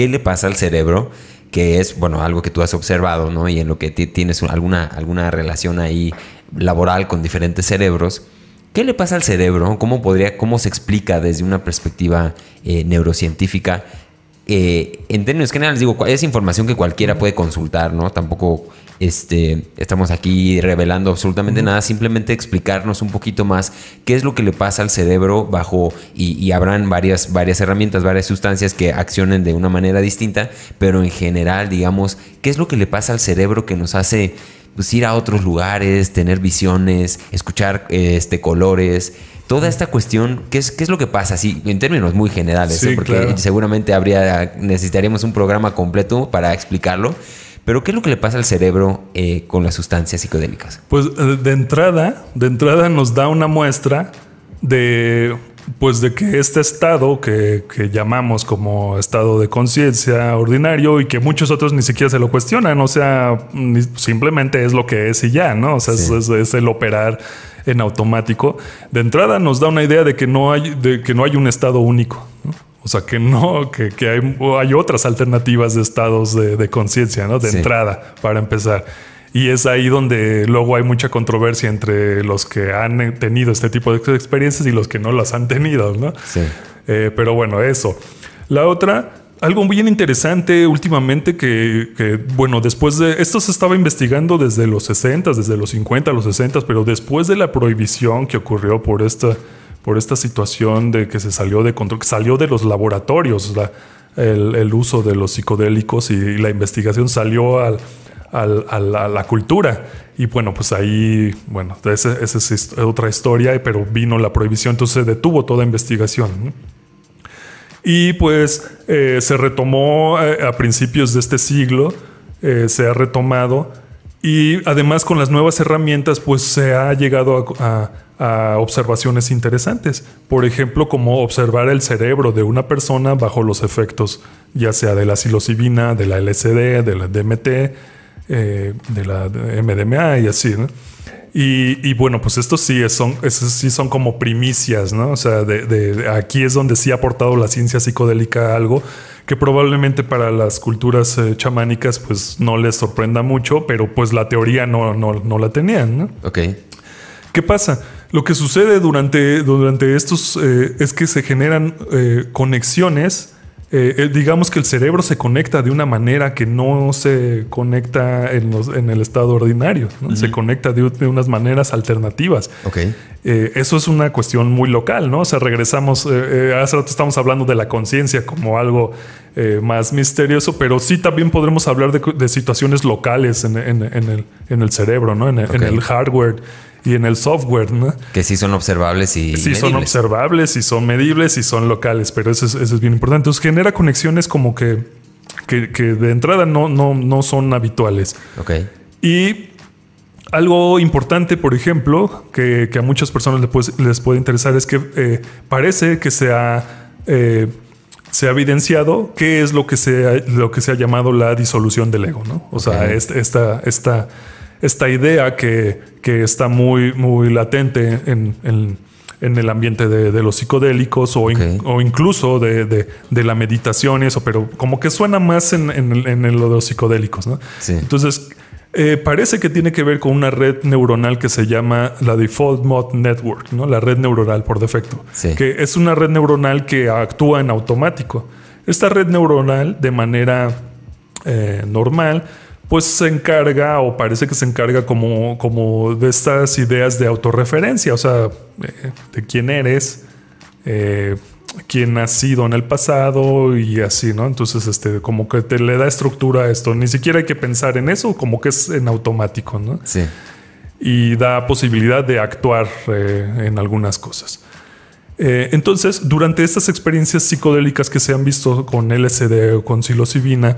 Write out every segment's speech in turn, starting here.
¿Qué le pasa al cerebro? Que es, bueno, algo que tú has observado, ¿no? Y en lo que tienes alguna, alguna relación ahí laboral con diferentes cerebros. ¿Qué le pasa al cerebro? ¿Cómo, podría, cómo se explica desde una perspectiva eh, neurocientífica eh, en términos generales, digo, es información que cualquiera puede consultar, ¿no? Tampoco este, estamos aquí revelando absolutamente nada, simplemente explicarnos un poquito más qué es lo que le pasa al cerebro bajo, y, habrán varias, varias herramientas, varias sustancias que accionen de una manera distinta, pero en general, digamos, qué es lo que le pasa al cerebro que nos hace pues, ir a otros lugares, tener visiones, escuchar este, colores, toda esta cuestión, ¿qué es, qué es lo que pasa? Sí, en términos muy generales, ¿eh? porque seguramente habría, necesitaríamos un programa completo para explicarlo. Pero ¿qué es lo que le pasa al cerebro eh, con las sustancias psicodélicas? Pues eh, de entrada, de entrada nos da una muestra de pues de que este estado que, llamamos como estado de conciencia ordinario y que muchos otros ni siquiera se lo cuestionan, o sea, simplemente es lo que es y ya, ¿no? O sea, es el operar en automático, de entrada nos da una idea de que no hay, que no hay un estado único. O sea, que no, que, hay, otras alternativas de estados de, conciencia, ¿no? De entrada, para empezar. Y es ahí donde luego hay mucha controversia entre los que han tenido este tipo de experiencias y los que no las han tenido, ¿no? Sí. Eh, pero bueno, eso. La otra algo bien interesante últimamente que, bueno, después de esto se estaba investigando desde los 60, desde los 50, los 60, pero después de la prohibición que ocurrió por esta, por esta situación de que se salió de control, salió de los laboratorios el, uso de los psicodélicos y la investigación salió a la cultura. Y bueno, pues ahí, bueno, esa es otra historia, pero vino la prohibición, entonces se detuvo toda investigación. ¿no? Y pues eh, se retomó eh, a, principios de este siglo, eh, se ha retomado y además con las nuevas herramientas pues se ha llegado a, observaciones interesantes. Por ejemplo, como observar el cerebro de una persona bajo los efectos ya sea de la psilocibina, de la LSD, de la DMT, de la MDMA y así. ¿no? Y, bueno, pues estos sí son, sí son como primicias, ¿no? O sea, de, aquí es donde sí ha aportado la ciencia psicodélica algo que probablemente para las culturas eh, chamánicas pues no les sorprenda mucho, pero pues la teoría no, la tenían, ¿no? Ok. ¿Qué pasa? Lo que sucede durante, durante estos eh, es que se generan eh, conexiones eh, eh, digamos que el cerebro se conecta de una manera que no se conecta en, el estado ordinario, se conecta de, unas maneras alternativas. Eh, eso es una cuestión muy local, ¿no? O sea, regresamos, hace rato estamos hablando de la conciencia como algo más misterioso, pero sí también podremos hablar de, situaciones locales en, el, cerebro, ¿no? En, el hardware y en el software. ¿no? Que sí son observables y. Sí, son observables y son medibles y son locales, pero eso es, bien importante. Entonces genera conexiones como que, de entrada no, no, no son habituales. Ok. Y algo importante, por ejemplo, que, a muchas personas les puede, les puede interesar es que eh, parece que se ha, eh, se ha evidenciado qué es lo que se ha, lo que se ha llamado la disolución del ego, ¿no? O sea, esta, esta esta idea que, está muy, muy latente en, el ambiente de, los psicodélicos o, incluso de, la meditación y eso, pero como que suena más en, en lo de los psicodélicos. Entonces, eh, parece que tiene que ver con una red neuronal que se llama la Default Mode Network, ¿no? la red neuronal por defecto, que es una red neuronal que actúa en automático. Esta red neuronal, de manera eh, normal, pues se encarga o parece que se encarga como, como de estas ideas de autorreferencia, o sea, eh, de quién eres, eh, quién has sido en el pasado y así, ¿no? Entonces, este, como que te le da estructura a esto, ni siquiera hay que pensar en eso, como que es en automático, ¿no? Sí. Y da posibilidad de actuar eh, en algunas cosas. entonces, durante estas experiencias psicodélicas que se han visto con LSD o con psilocibina,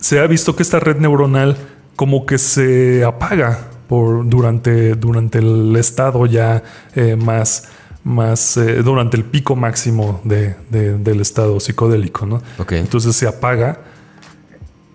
se ha visto que esta red neuronal como que se apaga por, durante, durante el estado ya eh, más, más eh, durante el pico máximo del estado psicodélico. ¿no? Entonces se apaga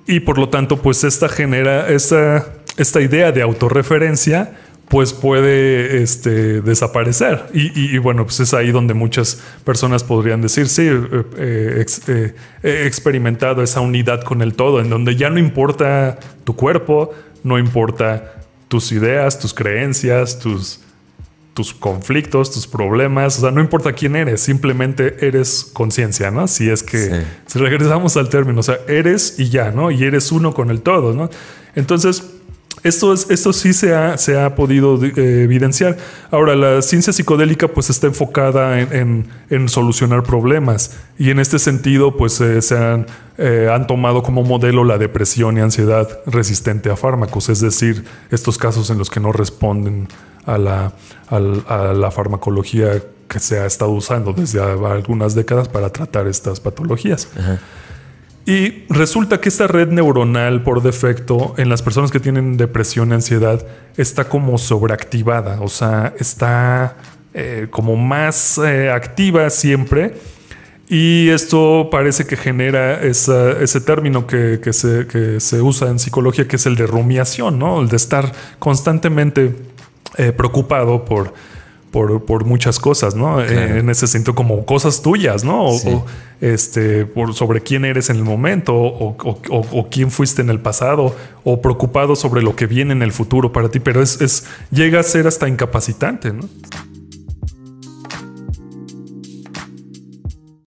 y por lo tanto pues esta genera esta, esta idea de autorreferencia pues puede este, desaparecer. Y, bueno, pues es ahí donde muchas personas podrían decir, sí, eh, eh, eh, he experimentado esa unidad con el todo, en donde ya no importa tu cuerpo, no importa tus ideas, tus creencias, tus, tus conflictos, tus problemas, o sea, no importa quién eres, simplemente eres conciencia, ¿no? Si es que si regresamos al término, o sea, eres y ya, ¿no? Y eres uno con el todo, ¿no? Entonces, esto, esto sí se ha, se ha podido eh, evidenciar. Ahora, la ciencia psicodélica pues está enfocada en, en, solucionar problemas y en este sentido pues eh, se han, eh, han, tomado como modelo la depresión y ansiedad resistente a fármacos, es decir, estos casos en los que no responden a la, a a la farmacología que se ha estado usando desde algunas décadas para tratar estas patologías. Y resulta que esta red neuronal por defecto en las personas que tienen depresión ansiedad está como sobreactivada, o sea, está eh, como más eh, activa siempre. Y esto parece que genera ese término que, se, usa en psicología, que es el de rumiación, ¿no? El de estar constantemente eh, preocupado por por, muchas cosas, ¿no? Eh, en ese sentido, como cosas tuyas, ¿no? O, este, por, sobre quién eres en el momento o, quién fuiste en el pasado o preocupado sobre lo que viene en el futuro para ti, pero es, es llega a ser hasta incapacitante, ¿no?